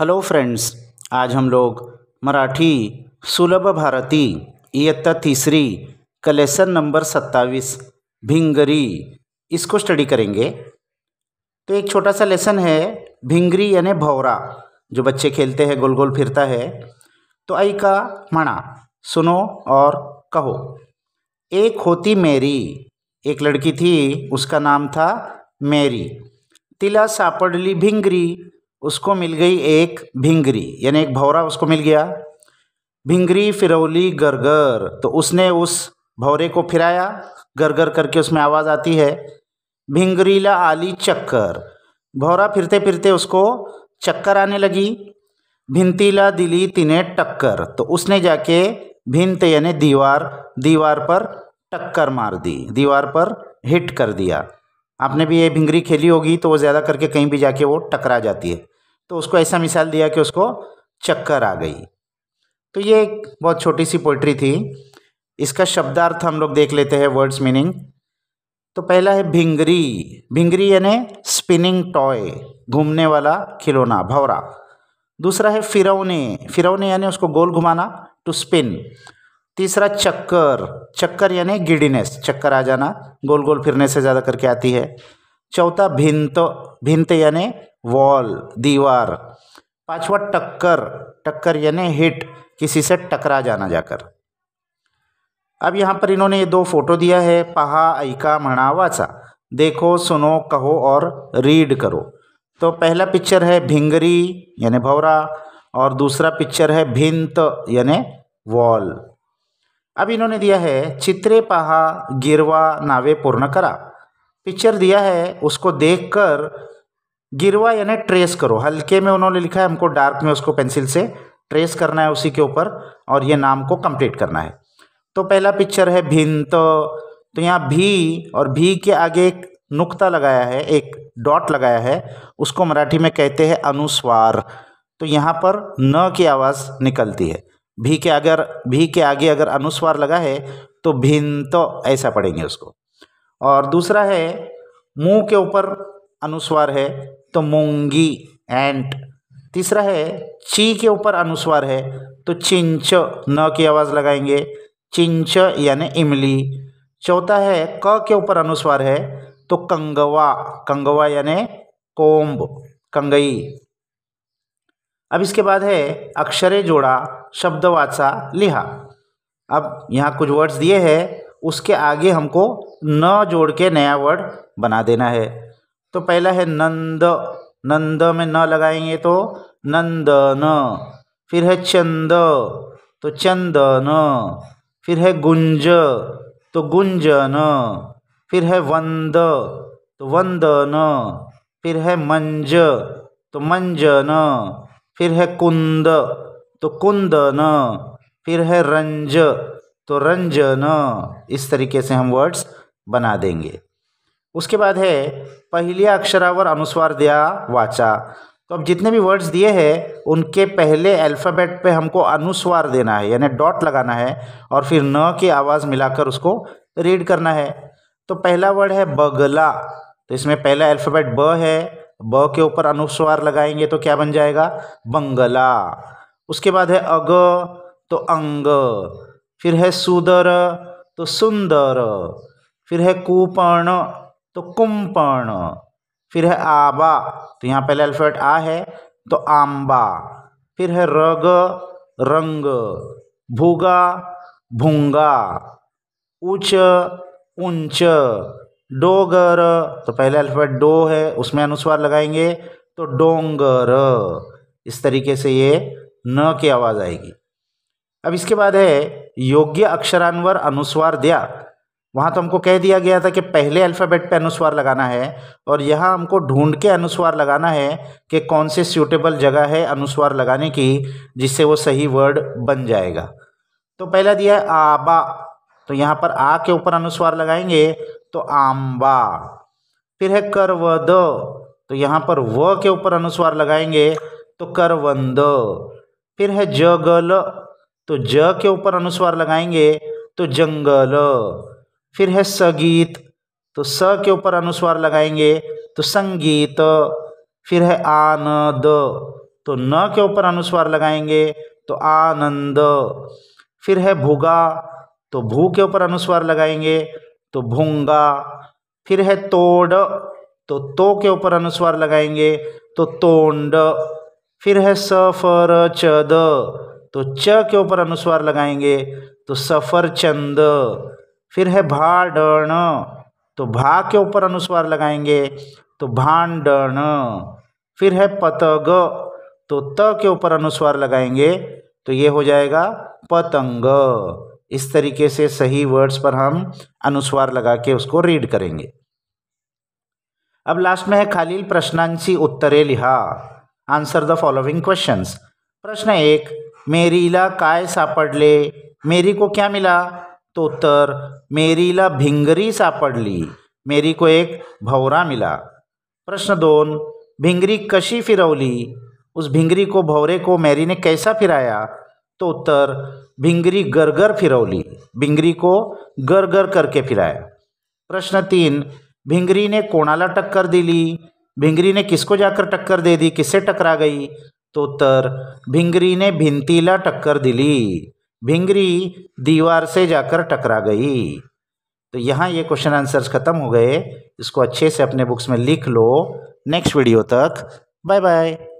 hello friends आज हम लोग मराठी सुलभ भारती इयत्ता तीसरी कलेसन नंबर सत्ताईस भिंगरी इसको स्टडी करेंगे तो एक छोटा सा लेसन है भिंगरी यानी भौरा जो बच्चे खेलते हैं गोल गोल फिरता है तो आई का मना सुनो और कहो एक होती मेरी एक लड़की थी उसका नाम था मेरी तिला सापडली भिंगरी उसको मिल गई एक भिंगरी यानी एक भौरा उसको मिल गया भिंगरी फिरौली गरगर तो उसने उस भौरे को फिराया गरगर करके उसमें आवाज़ आती है भिंगरीला आली चक्कर भौरा फिरते फिरते उसको चक्कर आने लगी भिंतीला दिली तिने टक्कर तो उसने जाके भिंत यानी दीवार दीवार पर टक्कर मार दी दीवार पर हिट कर दिया आपने भी ये भिंगरी खेली होगी तो वो ज़्यादा करके कहीं भी जाके वो टकरा जाती है तो उसको ऐसा मिसाल दिया कि उसको चक्कर आ गई तो ये एक बहुत छोटी सी पोइट्री थी इसका शब्दार्थ हम लोग देख लेते हैं वर्ड्स मीनिंग तो पहला है भिंगरी भिंगरी यानी स्पिनिंग टॉय घूमने वाला खिलौना भवरा दूसरा है फिरौने फिरौने यानी उसको गोल घुमाना टू स्पिन तीसरा चक्कर चक्कर यानी गिडीनेस चक्कर आ जाना गोल गोल फिरने से ज़्यादा करके आती है चौथा भिंत भिंत यानी वॉल दीवार पांचवा टक्कर टक्कर यानी हिट किसी से टकरा जाना जाकर अब यहाँ पर इन्होंने ये दो फोटो दिया है पहा ऐका म्हणा वाचा देखो सुनो कहो और रीड करो तो पहला पिक्चर है भिंगरी यानी भवरा और दूसरा पिक्चर है भिंत यानी वॉल अब इन्होंने दिया है चित्रे पहा गिरवा नावे पूर्ण करा पिक्चर दिया है उसको देखकर गिरवा यानी ट्रेस करो हल्के में उन्होंने लिखा है हमको डार्क में उसको पेंसिल से ट्रेस करना है उसी के ऊपर और ये नाम को कंप्लीट करना है तो पहला पिक्चर है भिन्न तो, तो यहाँ भी और भी के आगे एक नुक्ता लगाया है एक डॉट लगाया है उसको मराठी में कहते हैं अनुस्वार तो यहाँ पर न की आवाज़ निकलती है भी के अगर भी के आगे अगर अनुस्वार लगा है तो भिंत तो ऐसा पढ़ेंगे उसको और दूसरा है मुंह के ऊपर अनुस्वार है तो मुंगी एंट तीसरा है ची के ऊपर अनुस्वार है तो चिंच न की आवाज़ लगाएंगे चिंच यानी इमली चौथा है क के ऊपर अनुस्वार है तो कंगवा कंगवा यानी कोम्ब कंगई अब इसके बाद है अक्षरे जोड़ा शब्द वाचा लिहा अब यहाँ कुछ वर्ड्स दिए हैं उसके आगे हमको न जोड़ के नया वर्ड बना देना है तो पहला है नंद नंद में न लगाएंगे तो नंदन फिर है चंद तो चंदन फिर है गुंज तो गुंजन फिर है वंद तो वंदन फिर है मंज तो मंजन फिर है कुंद तो कुंदन फिर है रंज तो रंजन इस तरीके से हम वर्ड्स बना देंगे उसके बाद है पहले अक्षरावर अनुस्वार दिया वाचा तो अब जितने भी वर्ड्स दिए हैं उनके पहले अल्फ़ाबेट पे हमको अनुस्वार देना है यानी डॉट लगाना है और फिर न की आवाज़ मिलाकर उसको रीड करना है तो पहला वर्ड है बगला तो इसमें पहला अल्फ़ाबेट ब है ब के ऊपर अनुस्वार लगाएंगे तो क्या बन जाएगा बंगला उसके बाद है अग तो अंग फिर है सुदर तो सुंदर फिर है कुपर्ण तो कुंपर्ण फिर है आबा तो यहाँ पहले अल्फ़ेट आ है तो आम्बा फिर है रग रंग भूगा भूंगा ऊंच उंच डोगर तो पहले अल्फ़ेट डो है उसमें अनुस्वार लगाएंगे तो डोंगर इस तरीके से ये न की आवाज़ आएगी अब इसके बाद है योग्य अक्षरांवर अनुस्वार दिया वहाँ तो हमको कह दिया गया था कि पहले अल्फ़ाबेट पे अनुस्वार लगाना है और यहाँ हमको ढूंढ के अनुस्वार लगाना है कि कौन से सूटेबल जगह है अनुस्वार लगाने की जिससे वो सही वर्ड बन जाएगा तो पहला दिया है आबा तो यहाँ पर आ के ऊपर अनुस्वार लगाएंगे तो आम्बा फिर है द तो यहाँ पर व के ऊपर अनुस्वार लगाएंगे तो करवंद फिर है जगल तो ज के ऊपर अनुस्वार लगाएंगे तो जंगल फिर है सगीत तो स के ऊपर अनुस्वार लगाएंगे तो संगीत फिर है आनंद तो न के ऊपर अनुस्वार लगाएंगे तो आनंद फिर है भूगा तो भू के ऊपर अनुस्वार लगाएंगे तो भूंगा फिर है तोड़ तो तो के ऊपर अनुस्वार लगाएंगे तो तोंड फिर है सफर चद तो च के ऊपर अनुस्वार लगाएंगे तो सफ़रचंद फिर है भाडण तो भा के ऊपर अनुस्वार लगाएंगे तो भांडण फिर है पतग तो त के ऊपर अनुस्वार लगाएंगे तो ये हो जाएगा पतंग इस तरीके से सही वर्ड्स पर हम अनुस्वार लगा के उसको रीड करेंगे अब लास्ट में है खालील प्रश्नांशी उत्तरे लिहा आंसर द फॉलोइंग क्वेश्चंस प्रश्न एक मेरीला काय सापड़े मेरी को क्या मिला तो उत्तर मेरीला भिंगरी सापड़ी मेरी को एक भवरा मिला प्रश्न दोन भिंगरी कशी फिरवली उस भिंगरी को भवरे को मेरी ने कैसा फिराया तो उत्तर भिंगरी गरगर फिरवली भिंगरी को गरगर करके फिराया प्रश्न तीन भिंगरी ने कोणाला टक्कर दिली भिंगरी ने किसको जाकर टक्कर दे दी किससे टकरा गई तो उत्तर भिंगरी ने भिंतीला टक्कर दिली भिंगरी दीवार से जाकर टकरा गई तो यहाँ ये क्वेश्चन आंसर्स ख़त्म हो गए इसको अच्छे से अपने बुक्स में लिख लो नेक्स्ट वीडियो तक बाय बाय